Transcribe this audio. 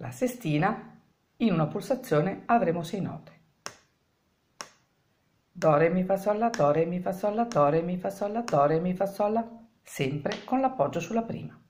la sestina, in una pulsazione avremo 6 note. Do, re, mi, fa, sol, la, do, re, mi, fa, sol, la, do, re, mi, fa, sol, la, do, re, mi, fa, sol, la, sempre con l'appoggio sulla prima.